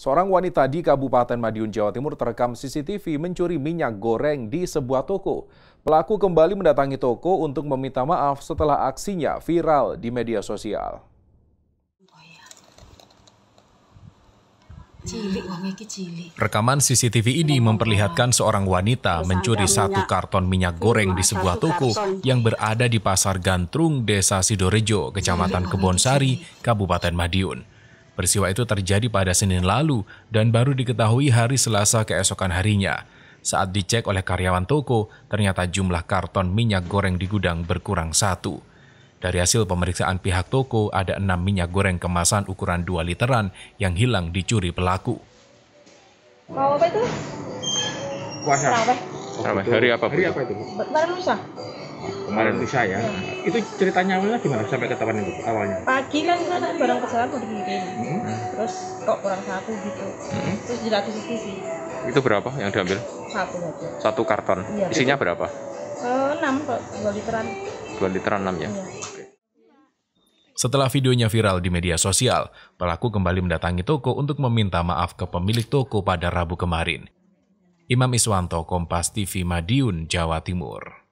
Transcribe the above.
Seorang wanita di Kabupaten Madiun, Jawa Timur terekam CCTV mencuri minyak goreng di sebuah toko. Pelaku kembali mendatangi toko untuk meminta maaf setelah aksinya viral di media sosial. Rekaman CCTV ini memperlihatkan seorang wanita mencuri satu karton minyak goreng di sebuah toko yang berada di Pasar Gantrung, Desa Sidorejo, Kecamatan Kebonsari, Kabupaten Madiun. Peristiwa itu terjadi pada Senin lalu dan baru diketahui hari Selasa keesokan harinya. Saat dicek oleh karyawan toko, ternyata jumlah karton minyak goreng di gudang berkurang satu. Dari hasil pemeriksaan pihak toko, ada enam minyak goreng kemasan ukuran 2 literan yang hilang dicuri pelaku. Mau apa itu? Puasa. Hari apa? Hari apa itu? Barang lusa kemarin hmm. bisa ya hmm. itu ceritanya awalnya gimana sampai ketahuan itu awalnya pagi kan kan barang kesalahan udah dikirim hmm. terus kok kurang satu gitu hmm. terus dilatih di sih itu berapa yang diambil satu aja satu karton iya, isinya betul. berapa eh, enam kok dua literan dua literan enam ya iya. Setelah videonya viral di media sosial, pelaku kembali mendatangi toko untuk meminta maaf ke pemilik toko pada Rabu kemarin. Imam Iswanto, Kompas TV Madiun, Jawa Timur.